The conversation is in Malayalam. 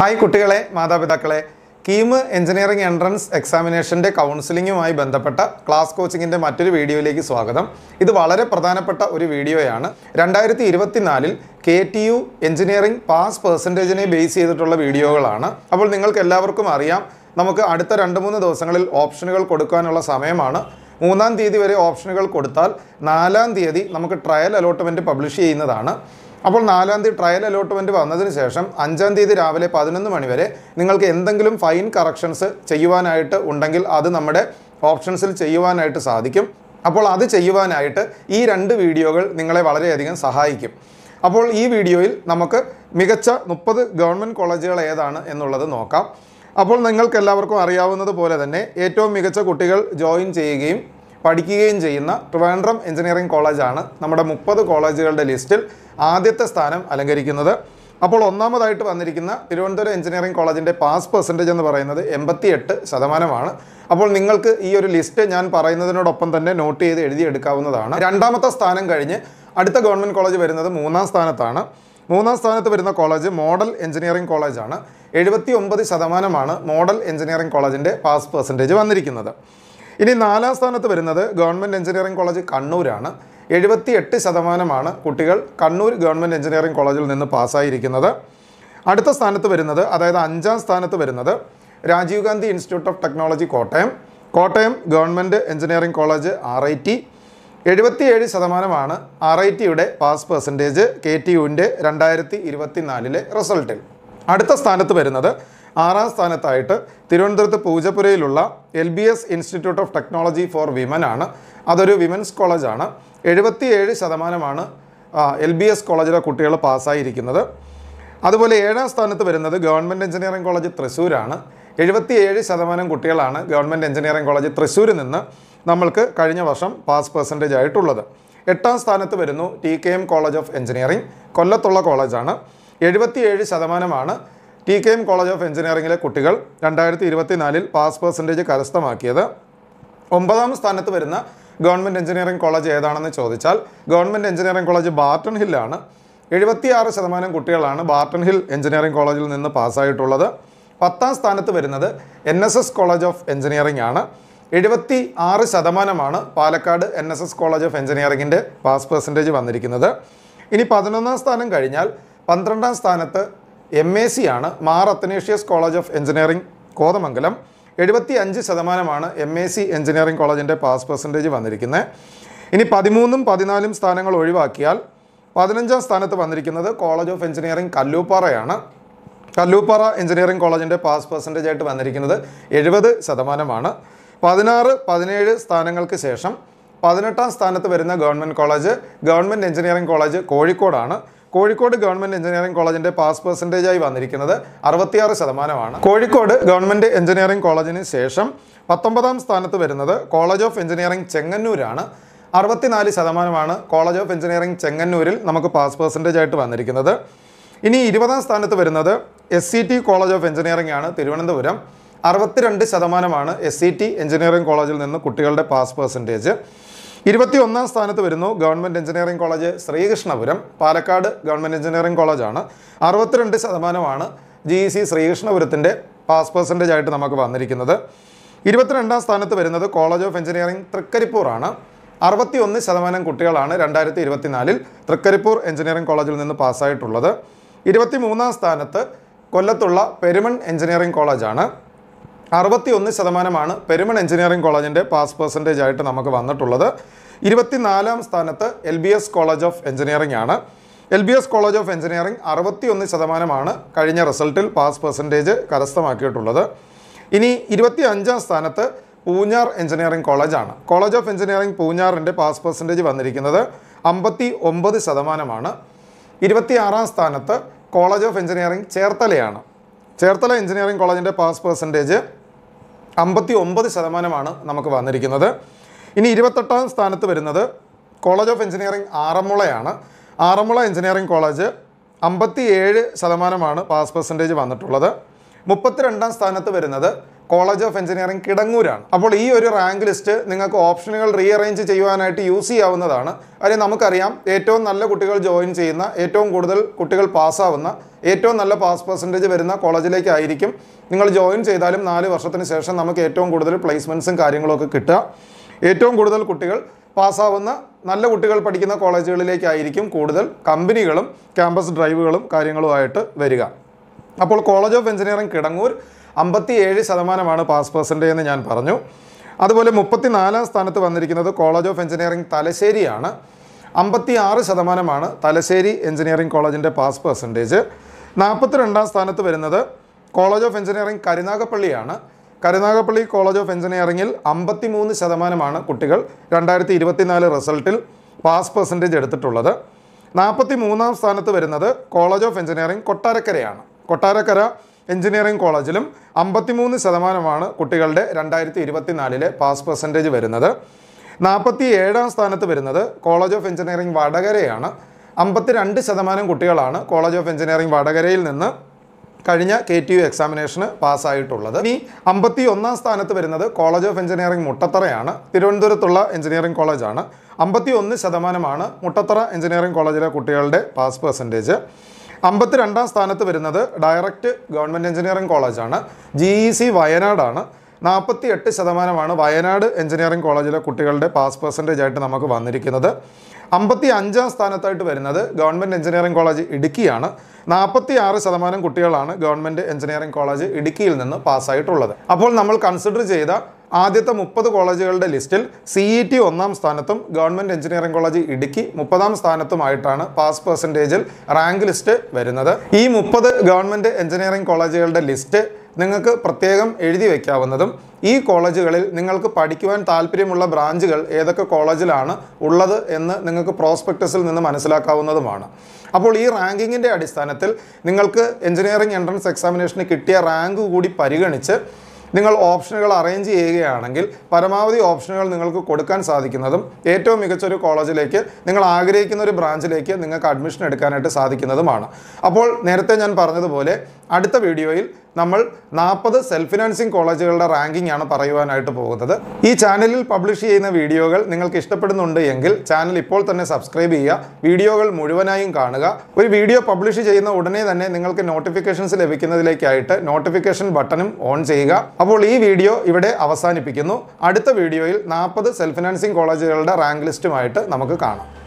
ഹായ് കുട്ടികളെ മാതാപിതാക്കളെ കീം എഞ്ചിനീയറിംഗ് എൻട്രൻസ് എക്സാമിനേഷൻ്റെ കൗൺസിലിങ്ങുമായി ബന്ധപ്പെട്ട ക്ലാസ് കോച്ചിങ്ങിൻ്റെ മറ്റൊരു വീഡിയോയിലേക്ക് സ്വാഗതം ഇത് വളരെ പ്രധാനപ്പെട്ട ഒരു വീഡിയോയാണ് രണ്ടായിരത്തി ഇരുപത്തിനാലിൽ K T U engineering pass പെർസെൻറ്റേജിനെ ബേസ് ചെയ്തിട്ടുള്ള വീഡിയോകളാണ് അപ്പോൾ നിങ്ങൾക്ക് എല്ലാവർക്കും അറിയാം നമുക്ക് അടുത്ത രണ്ട് മൂന്ന് ദിവസങ്ങളിൽ ഓപ്ഷനുകൾ കൊടുക്കാനുള്ള സമയമാണ് മൂന്നാം തീയതി വരെ ഓപ്ഷനുകൾ കൊടുത്താൽ നാലാം തീയതി നമുക്ക് ട്രയൽ അലോട്ട്മെൻറ്റ് പബ്ലിഷ് ചെയ്യുന്നതാണ് അപ്പോൾ നാലാം തീയതി ട്രയൽ അലോട്ട്മെൻറ്റ് വന്നതിന് ശേഷം അഞ്ചാം തീയതി രാവിലെ പതിനൊന്ന് മണി വരെ നിങ്ങൾക്ക് എന്തെങ്കിലും ഫൈൻ കറക്ഷൻസ് ചെയ്യുവാനായിട്ട് ഉണ്ടെങ്കിൽ അത് നമ്മുടെ ഓപ്ഷൻസിൽ ചെയ്യുവാനായിട്ട് സാധിക്കും അപ്പോൾ അത് ചെയ്യുവാനായിട്ട് ഈ രണ്ട് വീഡിയോകൾ നിങ്ങളെ വളരെയധികം സഹായിക്കും അപ്പോൾ ഈ വീഡിയോയിൽ നമുക്ക് മികച്ച മുപ്പത് ഗവൺമെൻറ് കോളേജുകൾ ഏതാണ് എന്നുള്ളത് നോക്കാം അപ്പോൾ നിങ്ങൾക്ക് എല്ലാവർക്കും അറിയാവുന്നത് പോലെ തന്നെ ഏറ്റവും മികച്ച കുട്ടികൾ ജോയിൻ ചെയ്യുകയും പഠിക്കുകയും ചെയ്യുന്ന ട്രിവാൻഡ്രം എഞ്ചിനീയറിംഗ് കോളേജാണ് നമ്മുടെ മുപ്പത് കോളേജുകളുടെ ലിസ്റ്റിൽ ആദ്യത്തെ സ്ഥാനം അലങ്കരിക്കുന്നത് അപ്പോൾ ഒന്നാമതായിട്ട് വന്നിരിക്കുന്ന തിരുവനന്തപുരം എഞ്ചിനീയറിംഗ് കോളേജിൻ്റെ പാസ് പെർസെൻറ്റേജ് എന്ന് പറയുന്നത് എൺപത്തിയെട്ട് ശതമാനമാണ് അപ്പോൾ നിങ്ങൾക്ക് ഈ ഒരു ലിസ്റ്റ് ഞാൻ പറയുന്നതിനോടൊപ്പം തന്നെ നോട്ട് ചെയ്ത് എഴുതിയെടുക്കാവുന്നതാണ് രണ്ടാമത്തെ സ്ഥാനം കഴിഞ്ഞ് അടുത്ത ഗവൺമെൻറ് കോളേജ് വരുന്നത് മൂന്നാം സ്ഥാനത്താണ് മൂന്നാം സ്ഥാനത്ത് വരുന്ന കോളേജ് മോഡൽ എഞ്ചിനീയറിംഗ് കോളേജാണ് എഴുപത്തി ഒമ്പത് ശതമാനമാണ് മോഡൽ എഞ്ചിനീയറിംഗ് കോളേജിൻ്റെ പാസ് പെർസെൻറ്റേജ് വന്നിരിക്കുന്നത് ഇനി നാലാം സ്ഥാനത്ത് വരുന്നത് ഗവൺമെൻറ് എഞ്ചിനീയറിംഗ് കോളേജ് കണ്ണൂരാണ് എഴുപത്തി എട്ട് ശതമാനമാണ് കുട്ടികൾ കണ്ണൂർ ഗവൺമെൻറ് എഞ്ചിനീയറിംഗ് കോളേജിൽ നിന്ന് പാസ്സായിരിക്കുന്നത് അടുത്ത സ്ഥാനത്ത് വരുന്നത് അതായത് അഞ്ചാം സ്ഥാനത്ത് വരുന്നത് Rajiv Gandhi institute of technology Kottayam Kottayam government engineering college R I T എഴുപത്തിയേഴ് ശതമാനമാണ് ആർ ഐ ടിയുടെ പാസ് പെർസെൻറ്റേജ് കെ ടി യുവിൻ്റെ രണ്ടായിരത്തി ഇരുപത്തിനാലിലെ റിസൾട്ടിൽ അടുത്ത സ്ഥാനത്ത് വരുന്നത് ആറാം സ്ഥാനത്തായിട്ട് തിരുവനന്തപുരത്ത് പൂജപ്പുരയിലുള്ള L B S institute of technology for women ആണ് അതൊരു വിമൻസ് കോളേജാണ് എഴുപത്തിയേഴ് ശതമാനമാണ് എൽ ബി എസ് കോളേജിലെ കുട്ടികൾ പാസ്സായിരിക്കുന്നത് അതുപോലെ ഏഴാം സ്ഥാനത്ത് വരുന്നത് ഗവൺമെൻറ് എഞ്ചിനീയറിംഗ് കോളേജ് തൃശ്ശൂരാണ് എഴുപത്തിയേഴ് ശതമാനം കുട്ടികളാണ് ഗവൺമെൻറ് എഞ്ചിനീയറിംഗ് കോളേജ് തൃശ്ശൂരിൽ നിന്ന് നമ്മൾക്ക് കഴിഞ്ഞ വർഷം പാസ് പെർസെൻറ്റേജ് ആയിട്ടുള്ളത് എട്ടാം സ്ഥാനത്ത് വരുന്നു T K M college of engineering കൊല്ലത്തുള്ള കോളേജാണ് എഴുപത്തിയേഴ് ശതമാനമാണ് T K M college of എഞ്ചിനീയറിംഗിലെ കുട്ടികൾ രണ്ടായിരത്തി ഇരുപത്തിനാലിൽ പാസ് പെർസെൻറ്റേജ് കരസ്ഥമാക്കിയത് ഒമ്പതാം സ്ഥാനത്ത് വരുന്ന ഗവൺമെൻറ് എഞ്ചിനീയറിംഗ് കോളേജ് ഏതാണെന്ന് ചോദിച്ചാൽ ഗവൺമെൻറ് എഞ്ചിനീയറിംഗ് കോളേജ് ബാർട്ടൺ ഹില്ലാണ് എഴുപത്തിയാറ് ശതമാനം കുട്ടികളാണ് ബാർട്ടൺ ഹിൽ എഞ്ചിനീയറിംഗ് കോളേജിൽ നിന്ന് പാസ്സായിട്ടുള്ളത് പത്താം സ്ഥാനത്ത് വരുന്നത് N S S college of engineering ആണ് എഴുപത്തി ആറ് ശതമാനമാണ് Palakkad N S S college of എഞ്ചിനീയറിംഗിൻ്റെ പാസ് പെർസെൻറ്റേജ് വന്നിരിക്കുന്നത് ഇനി പതിനൊന്നാം സ്ഥാനം കഴിഞ്ഞാൽ പന്ത്രണ്ടാം സ്ഥാനത്ത് എം എ സി ആണ് Mar Athanasius college of engineering Kothamangalam എഴുപത്തി അഞ്ച് ശതമാനമാണ് എം എ സി എഞ്ചിനീയറിംഗ് കോളേജിൻ്റെ പാസ് പെർസെൻറ്റേജ് വന്നിരിക്കുന്നത് ഇനി പതിമൂന്നും പതിനാലും സ്ഥാനങ്ങൾ ഒഴിവാക്കിയാൽ പതിനഞ്ചാം സ്ഥാനത്ത് വന്നിരിക്കുന്നത് കോളേജ് ഓഫ് എഞ്ചിനീയറിംഗ് കല്ലൂപ്പാറയാണ് കല്ലൂപ്പാറ എഞ്ചിനീയറിംഗ് കോളേജിൻ്റെ പാസ് പെർസെൻറ്റേജ് ആയിട്ട് വന്നിരിക്കുന്നത് എഴുപത് ശതമാനമാണ് പതിനാറ് പതിനേഴ് സ്ഥാനങ്ങൾക്ക് ശേഷം പതിനെട്ടാം സ്ഥാനത്ത് വരുന്ന government college government engineering college കോഴിക്കോടാണ് കോഴിക്കോട് ഗവൺമെന്റ് എഞ്ചിനീയറിംഗ് കോളേജിന്റെ പാസ് ആയി വന്നിരിക്കുന്നത് അറുപത്തിയാറ് ശതമാനമാണ് കോഴിക്കോട് ഗവൺമെന്റ് എഞ്ചിനീയറിംഗ് കോളേജിന് ശേഷം പത്തൊമ്പതാം സ്ഥാനത്ത് വരുന്നത് കോളേജ് ഓഫ് എഞ്ചിനീയറിംഗ് ചെങ്ങന്നൂരാണ് അറുപത്തിനാല് ശതമാനമാണ് കോളേജ് ഓഫ് എഞ്ചിനീയറിംഗ് ചെങ്ങന്നൂരിൽ നമുക്ക് പാസ് പെർസെൻറ്റേജ് ആയിട്ട് വന്നിരിക്കുന്നത് ഇനി ഇരുപതാം സ്ഥാനത്ത് വരുന്നത് S C T college of engineering ആണ് തിരുവനന്തപുരം അറുപത്തിരണ്ട് ശതമാനമാണ് എസ് സി ടി എഞ്ചിനീയറിംഗ് കോളേജിൽ നിന്ന് കുട്ടികളുടെ പാസ് പെർസെൻറ്റേജ് ഇരുപത്തി ഒന്നാം സ്ഥാനത്ത് വരുന്നു government engineering college Sreekrishnapuram Palakkad government engineering കോളേജാണ് അറുപത്തിരണ്ട് ശതമാനമാണ് ജി ഇ e സി ശ്രീകൃഷ്ണപുരത്തിൻ്റെ പാസ് പെർസെൻറ്റേജ് ആയിട്ട് നമുക്ക് വന്നിരിക്കുന്നത് ഇരുപത്തിരണ്ടാം സ്ഥാനത്ത് വരുന്നത് കോളേജ് ഓഫ് എഞ്ചിനീയറിംഗ് തൃക്കരിപ്പൂറാണ് അറുപത്തി ഒന്ന് ശതമാനം കുട്ടികളാണ് രണ്ടായിരത്തി ഇരുപത്തിനാലിൽ തൃക്കരിപ്പൂർ എഞ്ചിനീയറിംഗ് കോളേജിൽ നിന്ന് പാസ്സായിട്ടുള്ളത് ഇരുപത്തി മൂന്നാം സ്ഥാനത്ത് കൊല്ലത്തുള്ള പെരുമൺ എഞ്ചിനീയറിംഗ് കോളേജാണ് അറുപത്തിയൊന്ന് ശതമാനമാണ് പെരുമൺ എഞ്ചിനീയറിംഗ് കോളേജിൻ്റെ പാസ് പെർസെൻറ്റേജ് ആയിട്ട് നമുക്ക് വന്നിട്ടുള്ളത് ഇരുപത്തിനാലാം സ്ഥാനത്ത് L B S college of engineering ആണ് L B S college of engineering അറുപത്തിയൊന്ന് ശതമാനമാണ് കഴിഞ്ഞ റിസൾട്ടിൽ പാസ് പെർസെൻറ്റേജ് കരസ്ഥമാക്കിയിട്ടുള്ളത് ഇനി ഇരുപത്തി അഞ്ചാം സ്ഥാനത്ത് പൂഞ്ഞാർ എഞ്ചിനീയറിംഗ് കോളേജാണ് കോളേജ് ഓഫ് എഞ്ചിനീയറിംഗ് പൂഞ്ഞാറിൻ്റെ പാസ് പെർസെൻറ്റേജ് വന്നിരിക്കുന്നത് അമ്പത്തി ഒമ്പത് ശതമാനമാണ് ഇരുപത്തിയാറാം സ്ഥാനത്ത് കോളേജ് ഓഫ് എഞ്ചിനീയറിംഗ് ചേർത്തലയാണ് ചേർത്തല എഞ്ചിനീയറിംഗ് കോളേജിൻ്റെ പാസ് പെർസെൻറ്റേജ് അമ്പത്തി ഒമ്പത് ശതമാനമാണ് നമുക്ക് വന്നിരിക്കുന്നത് ഇനി ഇരുപത്തെട്ടാം സ്ഥാനത്ത് വരുന്നത് കോളേജ് ഓഫ് എഞ്ചിനീയറിംഗ് ആറന്മുളയാണ് ആറന്മുള എഞ്ചിനീയറിംഗ് കോളേജ് അമ്പത്തി ഏഴ് ശതമാനമാണ് പാസ് പെർസെൻറ്റേജ് വന്നിട്ടുള്ളത് മുപ്പത്തിരണ്ടാം സ്ഥാനത്ത് വരുന്നത് കോളേജ് ഓഫ് എഞ്ചിനീയറിംഗ് കിടങ്ങൂരാണ് അപ്പോൾ ഈ ഒരു റാങ്ക് ലിസ്റ്റ് നിങ്ങൾക്ക് ഓപ്ഷനുകൾ റീഅറേഞ്ച് ചെയ്യുവാനായിട്ട് യൂസ് ചെയ്യാവുന്നതാണ് അല്ലെങ്കിൽ നമുക്കറിയാം ഏറ്റവും നല്ല കുട്ടികൾ ജോയിൻ ചെയ്യുന്ന ഏറ്റവും കൂടുതൽ കുട്ടികൾ പാസ്സാവുന്ന ഏറ്റവും നല്ല പാസ് പെർസെൻറ്റേജ് വരുന്ന കോളേജിലേക്കായിരിക്കും നിങ്ങൾ ജോയിൻ ചെയ്താലും നാല് വർഷത്തിന് ശേഷം നമുക്ക് ഏറ്റവും കൂടുതൽ പ്ലേസ്മെൻറ്റ്സും കാര്യങ്ങളൊക്കെ കിട്ടുക ഏറ്റവും കൂടുതൽ കുട്ടികൾ പാസ്സാവുന്ന നല്ല കുട്ടികൾ പഠിക്കുന്ന കോളേജുകളിലേക്കായിരിക്കും കൂടുതൽ കമ്പനികളും ക്യാമ്പസ് ഡ്രൈവുകളും കാര്യങ്ങളുമായിട്ട് വരിക അപ്പോൾ കോളേജ് ഓഫ് എഞ്ചിനീയറിംഗ് കിടങ്ങൂർ അമ്പത്തിയേഴ് ശതമാനമാണ് പാസ് പെർസെൻറ്റേജ് എന്ന് ഞാൻ പറഞ്ഞു അതുപോലെ മുപ്പത്തിനാലാം സ്ഥാനത്ത് വന്നിരിക്കുന്നത് കോളേജ് ഓഫ് എഞ്ചിനീയറിംഗ് തലശ്ശേരിയാണ് അമ്പത്തിയാറ് ശതമാനമാണ് തലശ്ശേരി എഞ്ചിനീയറിംഗ് കോളേജിൻ്റെ പാസ് പെർസെൻറ്റേജ് രണ്ടാം സ്ഥാനത്ത് വരുന്നത് കോളേജ് ഓഫ് എഞ്ചിനീയറിംഗ് കരുനാഗപ്പള്ളിയാണ് കരുനാഗപ്പള്ളി കോളേജ് ഓഫ് എഞ്ചിനീയറിംഗിൽ മൂന്ന് ശതമാനമാണ് കുട്ടികൾ രണ്ടായിരത്തി ഇരുപത്തിനാല് റിസൾട്ടിൽ പാസ് പെർസെൻറ്റേജ് എടുത്തിട്ടുള്ളത് നാൽപ്പത്തി മൂന്നാം സ്ഥാനത്ത് വരുന്നത് കോളേജ് ഓഫ് എഞ്ചിനീയറിംഗ് കൊട്ടാരക്കരയാണ് കൊട്ടാരക്കര എഞ്ചിനീയറിംഗ് കോളേജിലും മൂന്ന് ശതമാനമാണ് കുട്ടികളുടെ രണ്ടായിരത്തി ഇരുപത്തിനാലിലെ പാസ് പെർസെൻറ്റേജ് വരുന്നത് നാൽപ്പത്തി ഏഴാം സ്ഥാനത്ത് വരുന്നത് കോളേജ് ഓഫ് എഞ്ചിനീയറിംഗ് വടകരയാണ് അമ്പത്തിരണ്ട് ശതമാനം കുട്ടികളാണ് കോളേജ് ഓഫ് എഞ്ചിനീയറിംഗ് വടകരയിൽ നിന്ന് കഴിഞ്ഞ കെ ടി യു എക്സാമിനേഷന് പാസ്സായിട്ടുള്ളത് ഇനി അമ്പത്തി ഒന്നാം സ്ഥാനത്ത് വരുന്നത് കോളേജ് ഓഫ് എഞ്ചിനീയറിംഗ് മുട്ടത്തറയാണ് തിരുവനന്തപുരത്തുള്ള എഞ്ചിനീയറിംഗ് കോളേജാണ് അമ്പത്തി ഒന്ന് ശതമാനമാണ് മുട്ടത്തറ എഞ്ചിനീയറിംഗ് കോളേജിലെ കുട്ടികളുടെ പാസ് പെർസെൻറ്റേജ് അമ്പത്തിരണ്ടാം സ്ഥാനത്ത് വരുന്നത് ഡയറക്റ്റ് ഗവൺമെൻറ് എഞ്ചിനീയറിംഗ് കോളേജാണ് ജി ഇ സി വയനാടാണ് നാൽപ്പത്തി എട്ട് ശതമാനമാണ് വയനാട് എഞ്ചിനീയറിംഗ് കോളേജിലെ കുട്ടികളുടെ പാസ് പെർസെൻറ്റേജ് ആയിട്ട് നമുക്ക് വന്നിരിക്കുന്നത് അമ്പത്തി അഞ്ചാം സ്ഥാനത്തായിട്ട് വരുന്നത് ഗവൺമെൻറ് എഞ്ചിനീയറിംഗ് കോളേജ് ഇടുക്കിയാണ് നാൽപ്പത്തി ആറ് ശതമാനം കുട്ടികളാണ് ഗവൺമെൻറ് എഞ്ചിനീയറിംഗ് കോളേജ് ഇടുക്കിയിൽ നിന്ന് പാസ്സായിട്ടുള്ളത് അപ്പോൾ നമ്മൾ കൺസിഡർ ചെയ്ത ആദ്യത്തെ മുപ്പത് കോളേജുകളുടെ ലിസ്റ്റിൽ സി ഇ ടി ഒന്നാം സ്ഥാനത്തും ഗവൺമെൻറ് എഞ്ചിനീയറിംഗ് കോളേജ് ഇടുക്കി മുപ്പതാം സ്ഥാനത്തുമായിട്ടാണ് പാസ് പെർസെൻറ്റേജിൽ റാങ്ക് ലിസ്റ്റ് വരുന്നത് ഈ മുപ്പത് ഗവൺമെൻറ് എഞ്ചിനീയറിംഗ് കോളേജുകളുടെ ലിസ്റ്റ് നിങ്ങൾക്ക് പ്രത്യേകം എഴുതി വയ്ക്കാവുന്നതും ഈ കോളേജുകളിൽ നിങ്ങൾക്ക് പഠിക്കുവാൻ താല്പര്യമുള്ള ബ്രാഞ്ചുകൾ ഏതൊക്കെ കോളേജിലാണ് ഉള്ളത് എന്ന് നിങ്ങൾക്ക് പ്രോസ്പെക്ടസിൽ നിന്ന് മനസ്സിലാക്കാവുന്നതുമാണ് അപ്പോൾ ഈ റാങ്കിങ്ങിൻ്റെ അടിസ്ഥാനത്തിൽ നിങ്ങൾക്ക് എഞ്ചിനീയറിംഗ് എൻട്രൻസ് എക്സാമിനേഷന് കിട്ടിയ റാങ്ക് കൂടി പരിഗണിച്ച് നിങ്ങൾ ഓപ്ഷനുകൾ അറേഞ്ച് ചെയ്യുകയാണെങ്കിൽ പരമാവധി ഓപ്ഷനുകൾ നിങ്ങൾക്ക് കൊടുക്കാൻ സാധിക്കുന്നതും ഏറ്റവും മികച്ച ഒരു കോളേജിലേക്ക് നിങ്ങൾ ആഗ്രഹിക്കുന്ന ഒരു ബ്രാഞ്ചിലേക്ക് നിങ്ങൾക്ക് അഡ്മിഷൻ എടുക്കാനായിട്ട് സാധിക്കുന്നതുമാണ് അപ്പോൾ നേരത്തെ ഞാൻ പറഞ്ഞതുപോലെ അടുത്ത വീഡിയോയിൽ നമ്മൾ നാൽപ്പത് സെൽഫ് ഫിനാൻസിങ് കോളേജുകളുടെ റാങ്കിംഗ് ആണ് പറയുവാനായിട്ട് പോകുന്നത് ഈ ചാനലിൽ പബ്ലിഷ് ചെയ്യുന്ന വീഡിയോകൾ നിങ്ങൾക്ക് ഇഷ്ടപ്പെടുന്നുണ്ട് എങ്കിൽ ചാനൽ ഇപ്പോൾ തന്നെ സബ്സ്ക്രൈബ് ചെയ്യുക വീഡിയോകൾ മുഴുവനായും കാണുക ഒരു വീഡിയോ പബ്ലിഷ് ചെയ്യുന്ന ഉടനെ തന്നെ നിങ്ങൾക്ക് നോട്ടിഫിക്കേഷൻസ് ലഭിക്കുന്നതിലേക്കായിട്ട് നോട്ടിഫിക്കേഷൻ ബട്ടണും ഓൺ ചെയ്യുക അപ്പോൾ ഈ വീഡിയോ ഇവിടെ അവസാനിപ്പിക്കുന്നു അടുത്ത വീഡിയോയിൽ നാൽപ്പത് സെൽഫ് ഫിനാൻസിങ് കോളേജുകളുടെ റാങ്ക് ലിസ്റ്റുമായിട്ട് നമുക്ക് കാണാം